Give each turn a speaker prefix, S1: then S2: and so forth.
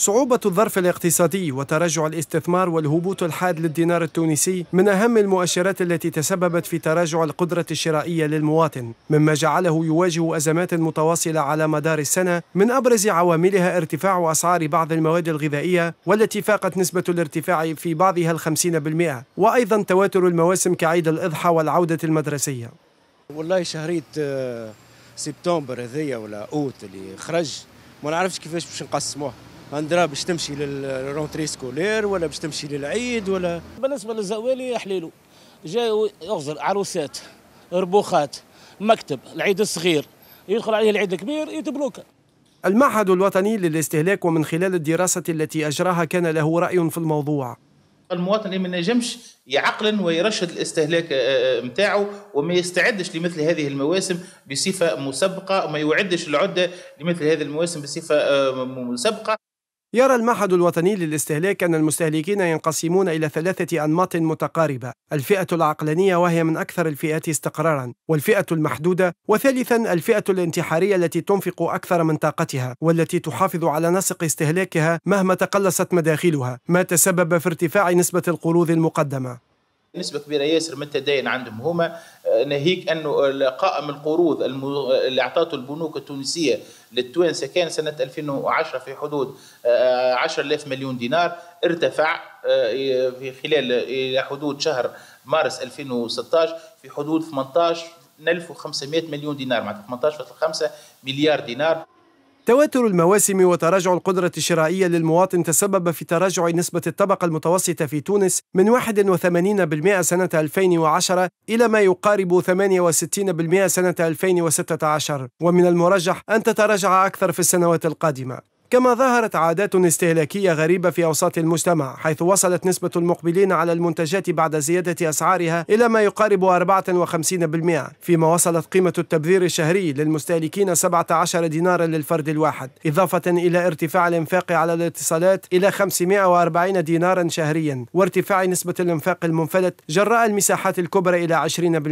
S1: صعوبة الظرف الاقتصادي وتراجع الاستثمار والهبوط الحاد للدينار التونسي من أهم المؤشرات التي تسببت في تراجع القدرة الشرائية للمواطن، مما جعله يواجه أزمات متواصلة على مدار السنة من أبرز عواملها ارتفاع أسعار بعض المواد الغذائية والتي فاقت نسبة الارتفاع في بعضها الخمسين بالمئة وأيضا تواتر المواسم كعيد الإضحى والعودة المدرسية والله شهرية آه، سبتمبر هذيا ولا أوت اللي خرج ما نعرفش كيفاش باش
S2: نقسموها عندرا باش تمشي للرونتري سكولير ولا باش تمشي للعيد ولا بالنسبه للزوالي حليلو جاي يغزر عروسات ربوخات مكتب العيد الصغير يدخل عليه العيد الكبير يتبلوك المعهد الوطني للاستهلاك
S1: ومن خلال الدراسة التي أجراها كان له رأي في الموضوع
S2: المواطن ما نجمش يعقل ويرشد الاستهلاك نتاعه آه، آه، وما يستعدش لمثل هذه المواسم بصفة مسبقة وما يعدش العدة لمثل هذه المواسم بصفة آه، مسبقة
S1: يرى المعهد الوطني للاستهلاك أن المستهلكين ينقسمون إلى ثلاثة أنماط متقاربة الفئة العقلانية وهي من أكثر الفئات استقرارا والفئة المحدودة وثالثا الفئة الانتحارية التي تنفق أكثر من طاقتها والتي تحافظ على نسق استهلاكها مهما تقلصت مداخلها ما تسبب في ارتفاع نسبة القروض المقدمة
S2: نسبة كبيرة ياسر من التدين عندهم هما آه، ناهيك أنه قائم القروض اللي أعطته البنوك التونسية للتوانسة كان سنة 2010 في حدود 10000 آه، مليون دينار ارتفع آه، في خلال إلى حدود شهر مارس 2016 في حدود 18 1500 مليون دينار معناتها 18.5 مليار دينار
S1: تواتر المواسم وتراجع القدرة الشرائية للمواطن تسبب في تراجع نسبة الطبقة المتوسطة في تونس من 81% سنة 2010 إلى ما يقارب 68% سنة 2016 ومن المرجح أن تتراجع أكثر في السنوات القادمة كما ظهرت عادات استهلاكية غريبة في أوساط المجتمع حيث وصلت نسبة المقبلين على المنتجات بعد زيادة أسعارها إلى ما يقارب 54% فيما وصلت قيمة التبذير الشهري للمستهلكين 17 دينارا للفرد الواحد إضافة إلى ارتفاع الإنفاق على الاتصالات إلى 540 دينارا شهريا وارتفاع نسبة الإنفاق المنفلت جراء المساحات الكبرى إلى 20%